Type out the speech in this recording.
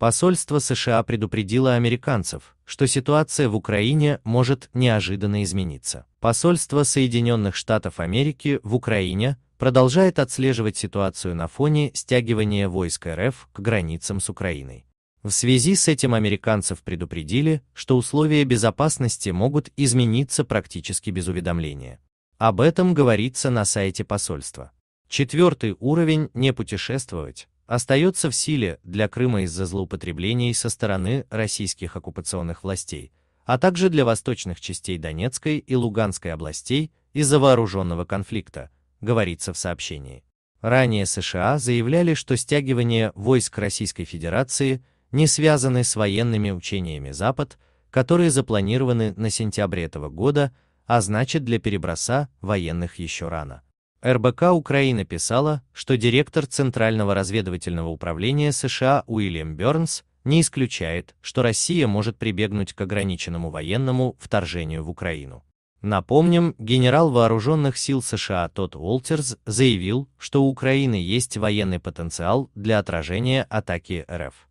Посольство США предупредило американцев, что ситуация в Украине может неожиданно измениться. Посольство Соединенных Штатов Америки в Украине продолжает отслеживать ситуацию на фоне стягивания войск РФ к границам с Украиной. В связи с этим американцев предупредили, что условия безопасности могут измениться практически без уведомления. Об этом говорится на сайте посольства. Четвертый уровень – не путешествовать остается в силе для Крыма из-за злоупотреблений со стороны российских оккупационных властей, а также для восточных частей Донецкой и Луганской областей из-за вооруженного конфликта, говорится в сообщении. Ранее США заявляли, что стягивание войск Российской Федерации не связаны с военными учениями Запад, которые запланированы на сентябре этого года, а значит для переброса военных еще рано. РБК Украина писала, что директор Центрального разведывательного управления США Уильям Бернс не исключает, что Россия может прибегнуть к ограниченному военному вторжению в Украину. Напомним, генерал вооруженных сил США Тодд Уолтерс заявил, что у Украины есть военный потенциал для отражения атаки РФ.